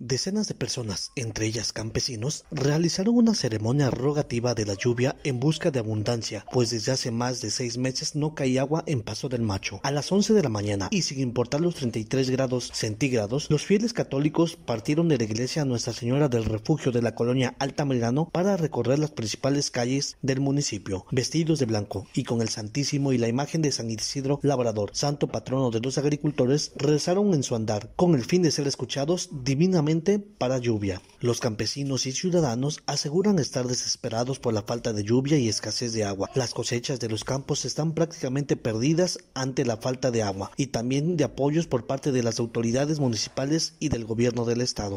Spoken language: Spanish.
Decenas de personas, entre ellas campesinos, realizaron una ceremonia rogativa de la lluvia en busca de abundancia, pues desde hace más de seis meses no caía agua en Paso del Macho. A las 11 de la mañana, y sin importar los 33 grados centígrados, los fieles católicos partieron de la iglesia Nuestra Señora del Refugio de la colonia Altamirano para recorrer las principales calles del municipio, vestidos de blanco y con el Santísimo y la imagen de San Isidro Labrador, santo patrono de los agricultores, rezaron en su andar, con el fin de ser escuchados divinamente para lluvia. Los campesinos y ciudadanos aseguran estar desesperados por la falta de lluvia y escasez de agua. Las cosechas de los campos están prácticamente perdidas ante la falta de agua y también de apoyos por parte de las autoridades municipales y del gobierno del estado.